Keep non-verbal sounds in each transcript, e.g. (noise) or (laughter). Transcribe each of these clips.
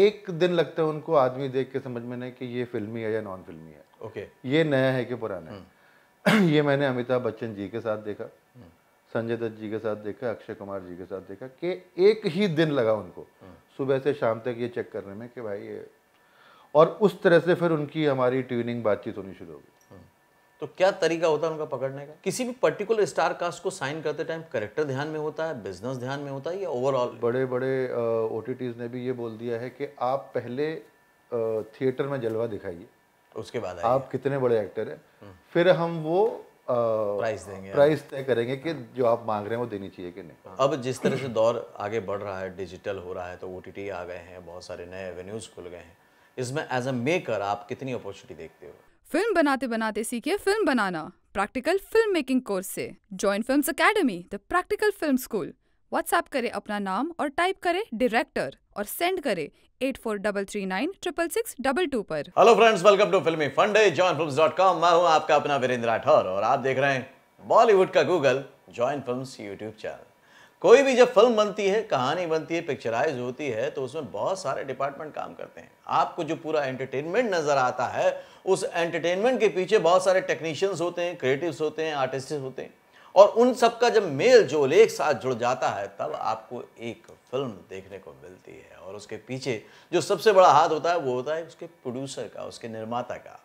एक दिन लगता है उनको आदमी देख के समझ में नहीं कि ये फिल्मी है या नॉन फिल्मी है ओके ये नया है कि पुराना है हम्म। (clears throat) ये मैंने अमिताभ बच्चन जी के साथ देखा संजय दत्त जी के साथ देखा अक्षय कुमार जी के साथ देखा कि एक ही दिन लगा उनको हम्म। सुबह से शाम तक ये चेक करने में कि भाई ये और उस तरह से फिर उनकी हमारी ट्यूनिंग बातचीत होनी शुरू होगी तो क्या तरीका होता है उनका पकड़ने का किसी भी पर्टिकुलर स्टार कास्ट को साइन करते टाइम करेक्टर ध्यान में होता है बिजनेस ध्यान में होता है या ओवरऑल बड़े बड़े ओ ने भी ये बोल दिया है कि आप पहले थिएटर में जलवा दिखाइए उसके बाद आप कितने बड़े एक्टर हैं हम्म। फिर हम वो प्राइस देंगे प्राइस तय करेंगे कि जो आप मांग रहे हैं वो देनी चाहिए कि नहीं हाँ। अब जिस तरह से दौर आगे बढ़ रहा है डिजिटल हो रहा है तो ओ आ गए हैं बहुत सारे नए एवेन्यूज़ खुल गए हैं इसमें एज अ मेकर आप कितनी अपॉर्चुनिटी देखते हो फिल्म बनाते बनाते सीखिए फिल्म बनाना प्रैक्टिकल फिल्म मेकिंग कोर्स से join film academy the practical film school WhatsApp करें अपना नाम और टाइप करें डायरेक्टर और सेंड करें eight four double three nine triple six double two पर hello friends welcome to Filmy Funde join dot com मैं हूँ आपका अपना वीरेंद्र राठौर और आप देख रहे हैं बॉलीवुड का Google join film YouTube channel कोई भी जब फिल्म बनती है कहानी बनती है पिक्चराइज होती है तो उसमें बहुत सारे डिपार्टमेंट काम करते हैं आपको जो पूरा एंटरटेनमेंट नज़र आता है उस एंटरटेनमेंट के पीछे बहुत सारे टेक्नीशियंस होते हैं क्रिएटिव्स होते हैं आर्टिस्ट होते हैं और उन सब का जब मेल जोल एक साथ जुड़ जाता है तब आपको एक फिल्म देखने को मिलती है और उसके पीछे जो सबसे बड़ा हाथ होता है वो होता है उसके प्रोड्यूसर का उसके निर्माता का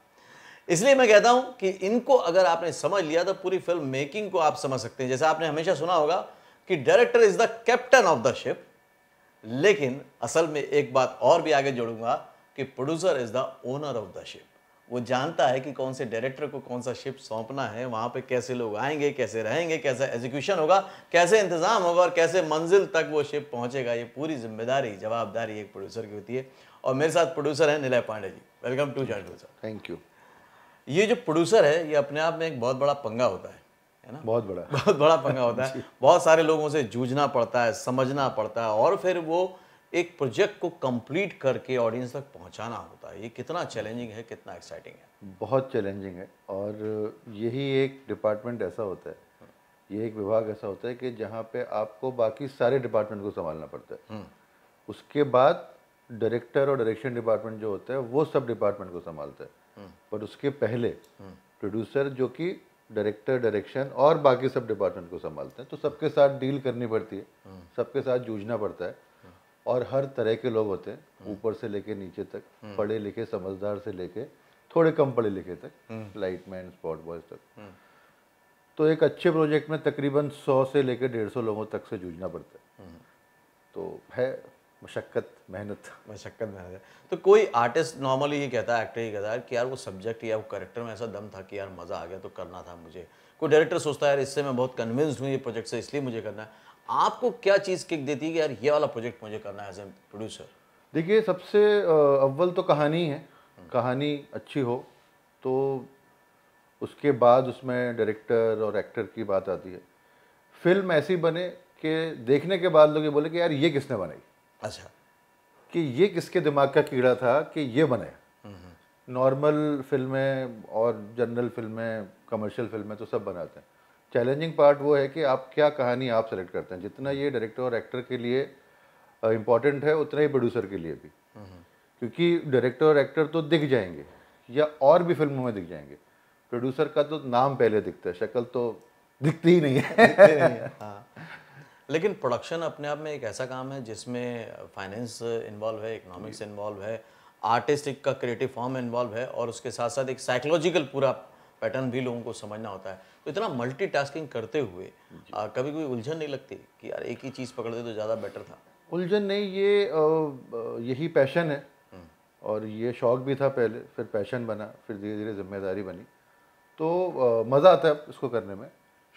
इसलिए मैं कहता हूँ कि इनको अगर आपने समझ लिया तो पूरी फिल्म मेकिंग को आप समझ सकते हैं जैसे आपने हमेशा सुना होगा कि director is the captain of the ship लेकिन असल में एक बात और भी आगे जोड़ूंगा कि producer is the owner of the ship वो जानता है कि कौन से डायरेक्टर को कौन सा शिप सौंपना है वहां पे कैसे लोग आएंगे कैसे रहेंगे कैसा एग्जीक्यूशन होगा कैसे इंतज़ाम होगा और कैसे मंजिल तक वो शिप पहुंचेगा ये पूरी जिम्मेदारी जवाबदारी एक प्रोड्यूसर की होती है और मेरे साथ प्रोड्यूसर है Nilay Pandey ji welcome to joint thank you ये जो प्रोड्यूसर है ये अपने आप में एक बहुत बड़ा पंगा होता है है ना बहुत बड़ा बहुत बड़ा पंगा होता है (laughs) बहुत सारे लोगों से जूझना पड़ता है समझना पड़ता है और फिर वो एक प्रोजेक्ट को कंप्लीट करके ऑडियंस तक पहुंचाना होता है ये कितना चैलेंजिंग है कितना एक्साइटिंग है बहुत चैलेंजिंग है और यही एक डिपार्टमेंट ऐसा होता है ये एक विभाग ऐसा होता है कि जहाँ पे आपको बाकी सारे डिपार्टमेंट को संभालना पड़ता है हम्म। उसके बाद डायरेक्टर और डायरेक्शन डिपार्टमेंट जो होता है वो सब डिपार्टमेंट को संभालता है हम्म। पर उसके पहले प्रोड्यूसर हम्म। जो कि डायरेक्टर डायरेक्शन और बाकी सब डिपार्टमेंट को संभालते हैं तो सबके साथ डील करनी पड़ती है हम्म। सबके साथ जूझना पड़ता है हम्म। और हर तरह के लोग होते हैं हम्म। ऊपर से लेके नीचे तक पढ़े लिखे समझदार से लेके थोड़े कम पढ़े लिखे तक लाइटमैन स्पॉट बॉयज तक तो एक अच्छे प्रोजेक्ट में तकरीबन सौ से लेकर डेढ़ सौ लोगों तक से जूझना पड़ता है तो है मशक्क़त मेहनत मशक्क़त मेहनत तो कोई आर्टिस्ट नॉर्मली ये कहता है एक्टर ही कहता है कि यार वो सब्जेक्ट या वो करेक्टर में ऐसा दम था कि यार मज़ा आ गया तो करना था मुझे कोई डायरेक्टर सोचता है यार इससे मैं बहुत कन्विंस्ड हूँ ये प्रोजेक्ट से इसलिए मुझे करना है आपको क्या चीज़ किक देती है कि यार ये वाला प्रोजेक्ट मुझे करना है एज ए प्रोड्यूसर देखिए सबसे अव्वल तो कहानी है हम्म। कहानी अच्छी हो तो उसके बाद उसमें डायरेक्टर और एक्टर की बात आती है फिल्म ऐसी बने कि देखने के बाद लोग ये बोले कि यार ये किसने बनाई अच्छा कि ये किसके दिमाग का कीड़ा था कि ये बने हम्म। नॉर्मल फिल्में और जनरल फिल्में कमर्शियल फिल्में तो सब बनाते हैं चैलेंजिंग पार्ट वो है कि आप क्या कहानी आप सेलेक्ट करते हैं जितना ये डायरेक्टर और एक्टर के लिए इम्पॉर्टेंट है उतना ही प्रोड्यूसर के लिए भी हम्म। क्योंकि डायरेक्टर और एक्टर तो दिख जाएंगे या और भी फिल्मों में दिख जाएंगे प्रोड्यूसर का तो नाम पहले दिखता है शक्ल तो दिखती ही नहीं है, नहीं है। हाँ। लेकिन प्रोडक्शन अपने आप में एक ऐसा काम है जिसमें फाइनेंस इन्वॉल्व है इकोनॉमिक्स इन्वॉल्व है आर्टिस्टिक का क्रिएटिव फॉर्म इन्वॉल्व है और उसके साथ साथ एक साइकोलॉजिकल पूरा पैटर्न भी लोगों को समझना होता है तो इतना मल्टीटास्किंग करते हुए आ, कभी कोई उलझन नहीं लगती कि यार एक ही चीज़ पकड़ते तो ज़्यादा बेटर था उलझन नहीं ये यही पैशन है हम्म। और ये शौक़ भी था पहले फिर पैशन बना फिर धीरे धीरे जिम्मेदारी बनी तो मज़ा आता है इसको करने में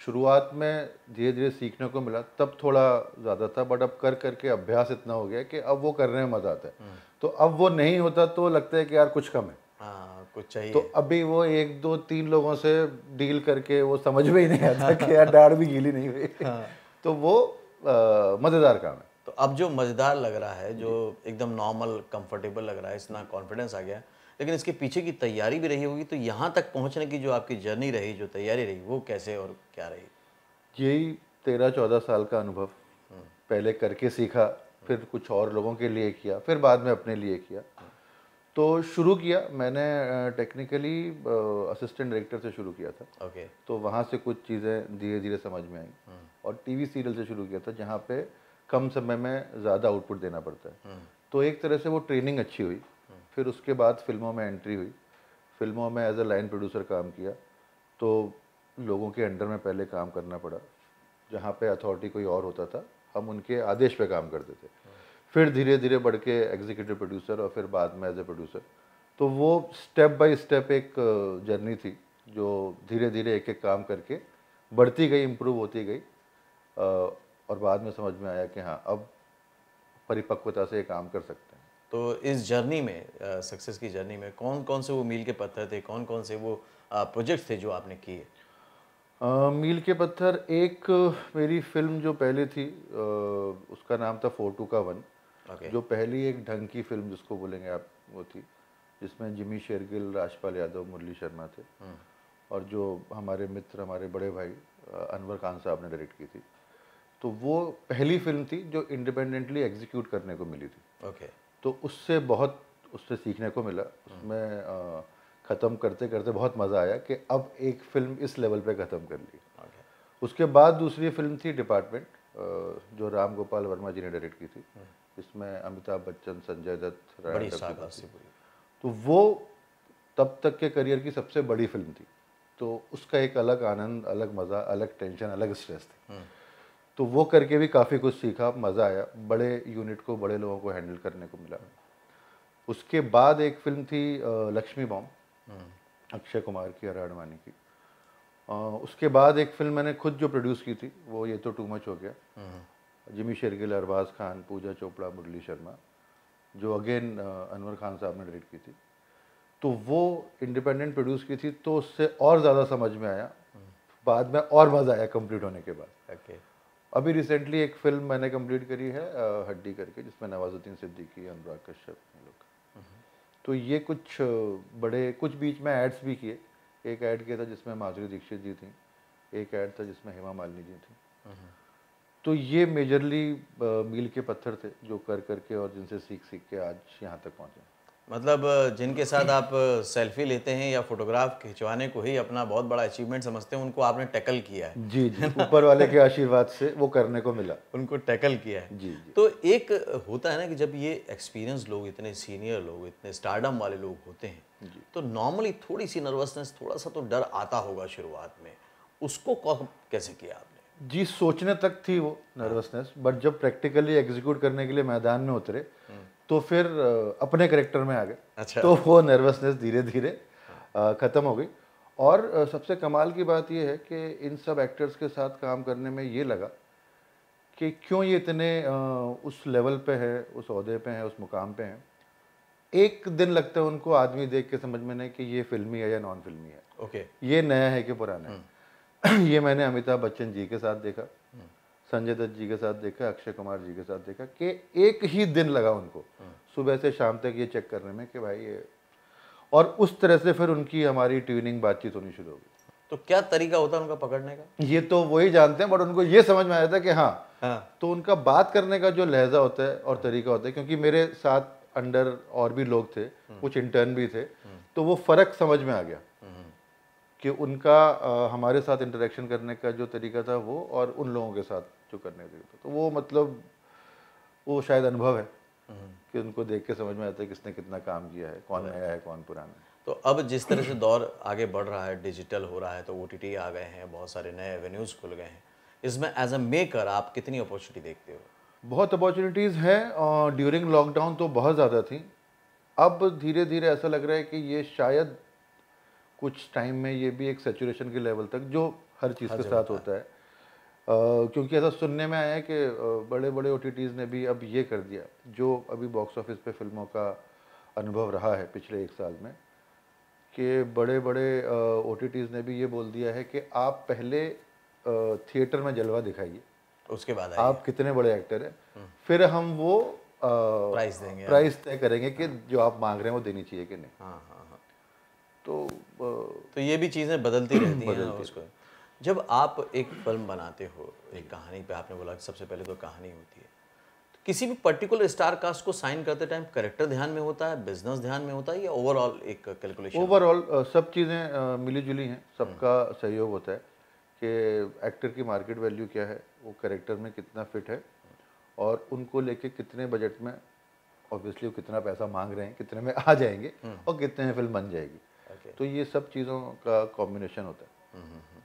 शुरुआत में धीरे धीरे सीखने को मिला तब थोड़ा ज़्यादा था बट अब कर करके अभ्यास इतना हो गया कि अब वो करने में मज़ा आता है हम्म। तो अब वो नहीं होता तो लगता है कि यार कुछ कम है हाँ, कुछ चाहिए तो अभी वो एक दो तीन लोगों से डील करके वो समझ में ही नहीं आता कि यार डाढ़ भी गीली नहीं हुई हाँ। तो वो मज़ेदार काम है तो अब जो मज़ेदार लग रहा है जो एकदम नॉर्मल कंफर्टेबल लग रहा है इतना कॉन्फिडेंस आ गया है लेकिन इसके पीछे की तैयारी भी रही होगी तो यहाँ तक पहुँचने की जो आपकी जर्नी रही जो तैयारी रही वो कैसे और क्या रही यही तेरह चौदह साल का अनुभव हम्म। पहले करके सीखा फिर कुछ और लोगों के लिए किया फिर बाद में अपने लिए किया तो शुरू किया मैंने टेक्निकली असिस्टेंट डायरेक्टर से शुरू किया था ओके okay. तो वहाँ से कुछ चीज़ें धीरे धीरे समझ में आई हम्म। और टीवी सीरियल से शुरू किया था जहाँ पे कम समय में ज़्यादा आउटपुट देना पड़ता है हम्म। तो एक तरह से वो ट्रेनिंग अच्छी हुई फिर उसके बाद फिल्मों में एंट्री हुई फिल्मों में एज ए लाइन प्रोड्यूसर काम किया तो लोगों के अंडर में पहले काम करना पड़ा जहाँ पे अथॉरिटी कोई और होता था हम उनके आदेश पे काम करते थे फिर धीरे धीरे बढ़ के एग्जीक्यूटिव प्रोड्यूसर और फिर बाद में एज ए प्रोड्यूसर तो वो स्टेप बाय स्टेप एक जर्नी थी जो धीरे धीरे एक एक काम करके बढ़ती गई इम्प्रूव होती गई और बाद में समझ में आया कि हाँ अब परिपक्वता से ये काम कर सकते तो इस जर्नी में सक्सेस की जर्नी में कौन कौन से वो मील के पत्थर थे कौन कौन से वो प्रोजेक्ट थे जो आपने किए मील के पत्थर एक मेरी फिल्म जो पहले थी आ, उसका नाम था टू का वन okay. जो पहली एक ढंग की फिल्म जिसको बोलेंगे आप वो थी जिसमें जिमी शेरगिल राजपाल यादव मुरली शर्मा थे हम्म। और जो हमारे मित्र हमारे बड़े भाई अनवर खान साहब ने डायरेक्ट की थी तो वो पहली फिल्म थी जो इंडिपेंडेंटली एग्जीक्यूट करने को मिली थी ओके okay. तो उससे बहुत उससे सीखने को मिला उसमें ख़त्म करते करते बहुत मज़ा आया कि अब एक फ़िल्म इस लेवल पे ख़त्म कर ली उसके बाद दूसरी फिल्म थी डिपार्टमेंट जो राम गोपाल वर्मा जी ने डायरेक्ट की थी इसमें हम्म। अमिताभ बच्चन संजय दत्त तो वो तब तक के करियर की सबसे बड़ी फिल्म थी तो उसका एक अलग आनंद अलग मज़ा अलग टेंशन अलग स्ट्रेस थी हम्म। तो वो करके भी काफ़ी कुछ सीखा मज़ा आया बड़े यूनिट को बड़े लोगों को हैंडल करने को मिला उसके बाद एक फिल्म थी लक्ष्मी बॉम हम्म। अक्षय कुमार की अरा अडवाणी की आ, उसके बाद एक फिल्म मैंने खुद जो प्रोड्यूस की थी वो ये तो टू मच हो गया हम्म। जिमी शेरगिल अरबाज खान पूजा चोपड़ा मुरली शर्मा जो अगेन अनवर खान साहब ने डायरेक्ट की थी तो वो इंडिपेंडेंट प्रोड्यूस की थी तो उससे और ज़्यादा समझ में आया हम्म। बाद में और मज़ा आया कंप्लीट होने के बाद okay. अभी रिसेंटली एक फिल्म मैंने कंप्लीट करी है हड्डी करके जिसमें नवाजुद्दीन सिद्दीकी अनुराग कश्यप लोग हम्म। तो ये कुछ बड़े कुछ बीच में एड्स भी किए एक ऐड किया था जिसमें माधुरी दीक्षित जी थी एक ऐड था जिसमें हेमा मालिनी जी थी हम्म। तो ये मेजरली मील के पत्थर थे जो कर करके और जिनसे सीख सीख के आज यहाँ तक पहुँचे मतलब जिनके साथ आप सेल्फी लेते हैं या फोटोग्राफ खिंचवाने को ही अपना बहुत बड़ा अचीवमेंट समझते हैं उनको आपने टैकल किया है जी जी ऊपर वाले के आशीर्वाद से वो करने को मिला उनको टैकल किया है जी, जी तो एक होता है ना कि जब ये एक्सपीरियंस लोग इतने सीनियर लोग इतने स्टार्डम वाले लोग होते हैं तो नॉर्मली थोड़ी सी नर्वसनेस थोड़ा सा तो डर आता होगा शुरुआत में उसको कैसे किया आपने जी सोचने तक थी वो नर्वसनेस बट जब प्रैक्टिकली एग्जीक्यूट करने के लिए मैदान में उतरे हम्म। तो फिर अपने करेक्टर में आ गए अच्छा। तो वो नर्वसनेस धीरे धीरे ख़त्म हो गई और सबसे कमाल की बात यह है कि इन सब एक्टर्स के साथ काम करने में ये लगा कि क्यों ये इतने उस लेवल पे है उस अहदे पे हैं उस मुकाम पे हैं एक दिन लगता है उनको आदमी देख के समझ में नहीं कि ये फिल्मी है या नॉन फिल्मी है ओके okay. ये नया है कि पुराना है हम्म। (clears throat) ये मैंने अमिताभ बच्चन जी के साथ देखा संजय दत्त जी के साथ देखा अक्षय कुमार जी के साथ देखा कि एक ही दिन लगा उनको हाँ। सुबह से शाम तक ये चेक करने में कि भाई ये और उस तरह से फिर उनकी हमारी ट्यूनिंग बातचीत होनी शुरू होगी तो क्या तरीका होता है उनका पकड़ने का ये तो वही जानते हैं बट उनको ये समझ में आया था कि हाँ, हाँ तो उनका बात करने का जो लहजा होता है और तरीका होता है क्योंकि मेरे साथ अंडर और भी लोग थे हाँ। कुछ इंटर्न भी थे हाँ। तो वो फर्क समझ में आ गया कि उनका हमारे साथ इंटरेक्शन करने का जो तरीका था वो और उन लोगों के साथ जो करने का तरीका तो वो मतलब वो शायद अनुभव है हम्म। कि उनको देख के समझ में आता है किसने कितना काम किया है कौन नया है कौन पुराना है तो अब जिस तरह से दौर आगे बढ़ रहा है डिजिटल हो रहा है तो ओ आ गए हैं बहुत सारे नए एवेन्यूज़ खुल गए हैं इसमें एज अ मेकर आप कितनी अपॉर्चुनिटी देखते हो बहुत अपॉर्चुनिटीज़ हैं ड्यूरिंग लॉकडाउन तो बहुत ज़्यादा थी अब धीरे धीरे ऐसा लग रहा है कि ये शायद कुछ टाइम में ये भी एक सेचुरेशन के लेवल तक जो हर चीज़ के हाँ साथ होता है Uh, क्योंकि ऐसा सुनने में आया है कि बड़े बड़े ओ ने भी अब ये कर दिया जो अभी बॉक्स ऑफिस पे फिल्मों का अनुभव रहा है पिछले एक साल में कि बड़े बड़े ओ ने भी ये बोल दिया है कि आप पहले थिएटर में जलवा दिखाइए उसके बाद आप कितने बड़े एक्टर हैं हम्म। फिर हम वो प्राइस देंगे प्राइस तय करेंगे कि हाँ। जो आप मांग रहे हैं वो देनी चाहिए कि नहीं हाँ। तो ये भी चीज़ें बदलती रहती हैं (clears throat) उसको जब आप एक फिल्म बनाते हो एक कहानी पे आपने बोला कि सबसे पहले तो कहानी होती है तो किसी भी पर्टिकुलर स्टार कास्ट को साइन करते टाइम करेक्टर ध्यान में होता है बिजनेस ध्यान में होता है या ओवरऑल एक कैलकुलेशन ओवरऑल सब चीज़ें मिली जुली हैं सबका सहयोग होता है कि एक्टर की मार्केट वैल्यू क्या है वो करेक्टर में कितना फिट है और उनको लेके कितने बजट में ऑब्वियसली वो कितना पैसा मांग रहे हैं कितने में आ जाएंगे हम्म। और कितने में फिल्म बन जाएगी okay. तो ये सब चीज़ों का कॉम्बिनेशन होता है हम्म, हम्म, हम्म।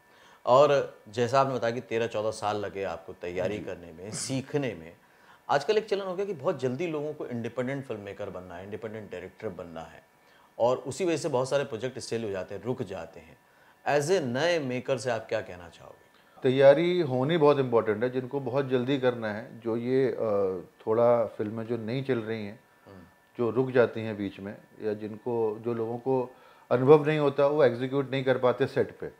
और जैसा आपने बताया कि तेरह चौदह साल लगे आपको तैयारी करने में सीखने में आजकल एक चलन हो गया कि बहुत जल्दी लोगों को इंडिपेंडेंट फिल्म मेकर बनना है इंडिपेंडेंट डायरेक्टर बनना है और उसी वजह से बहुत सारे प्रोजेक्ट स्टेल हो जाते हैं रुक जाते हैं एज ए नए मेकर से आप क्या कहना चाहोगे तैयारी होनी बहुत इम्पोर्टेंट है जिनको बहुत जल्दी करना है जो ये थोड़ा फिल्में जो नहीं चल रही हैं जो रुक जाती हैं बीच में या जिनको जो लोगों को अनुभव नहीं होता वो एग्जीक्यूट नहीं कर पाते सेट पे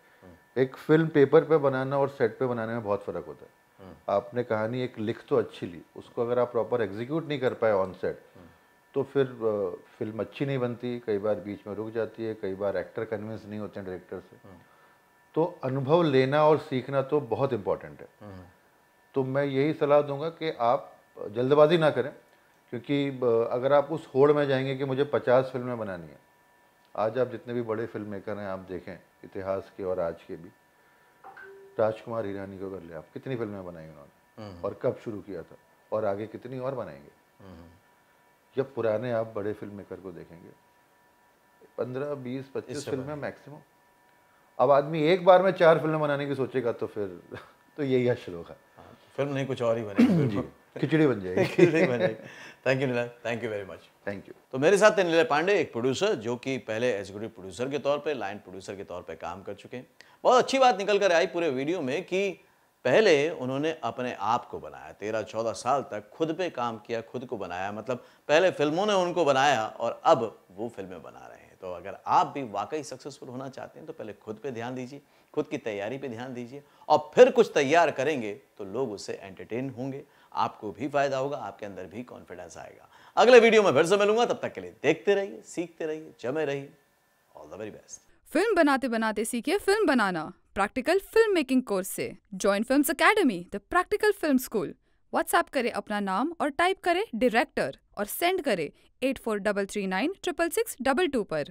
एक फिल्म पेपर पे बनाना और सेट पे बनाने में बहुत फ़र्क होता है आपने कहानी एक लिख तो अच्छी ली उसको अगर आप प्रॉपर एग्जीक्यूट नहीं कर पाए ऑन सेट तो फिर फिल्म अच्छी नहीं बनती कई बार बीच में रुक जाती है कई बार एक्टर कन्विंस नहीं होते हैं डायरेक्टर से तो अनुभव लेना और सीखना तो बहुत इम्पॉर्टेंट है तो मैं यही सलाह दूंगा कि आप जल्दबाजी ना करें क्योंकि अगर आप उस होड़ में जाएंगे कि मुझे पचास फिल्में बनानी है आज आप जितने भी बड़े फिल्म मेकर हैं आप देखें इतिहास के और आज के भी राजकुमार हिरानी को कर ले आप कितनी फिल्में बनाई उन्होंने हम्म। और कब शुरू किया था और आगे कितनी और बनाएंगे हम्म। जब पुराने आप बड़े फिल्म मेकर को देखेंगे पंद्रह बीस पच्चीस फिल्में मैक्सिमम अब आदमी एक बार में चार फिल्में बनाने की सोचेगा तो फिर (laughs) तो यही अशर है हाँ, फिल्म नहीं कुछ और ही बनेगी (clears throat) खिचड़ी बन जाएगी खिचड़ी बन जाएगी thank you Neela thank you very much thank you तो मेरे साथ थे नीलय पांडे एक प्रोड्यूसर जो कि पहले एग्जीक्यूटिव प्रोड्यूसर के तौर पर लाइन प्रोड्यूसर के तौर पर काम कर चुके हैं बहुत अच्छी बात निकल कर आई पूरे वीडियो में कि पहले उन्होंने अपने आप को बनाया तेरह चौदह साल तक खुद पे काम किया खुद को बनाया मतलब पहले फिल्मों ने उनको बनाया और अब वो फिल्में बना रहे हैं तो अगर आप भी वाकई सक्सेसफुल होना चाहते हैं तो पहले खुद पे ध्यान दीजिए खुद की तैयारी पे ध्यान दीजिए और फिर कुछ तैयार करेंगे तो लोग उससे एंटरटेन होंगे आपको भी फायदा होगा आपके अंदर भी कॉन्फिडेंस आएगा अगले वीडियो में फिर से मिलूंगा तब तक के लिए देखते रहिए सीखते रहिए जमे रहिए all the very best film बनाते बनाते सीखिए फिल्म बनाना प्रैक्टिकल फिल्म मेकिंग कोर्स से join film academy the practical film school WhatsApp करें अपना नाम और टाइप करें डायरेक्टर और सेंड करें eight four double three nine triple six double two पर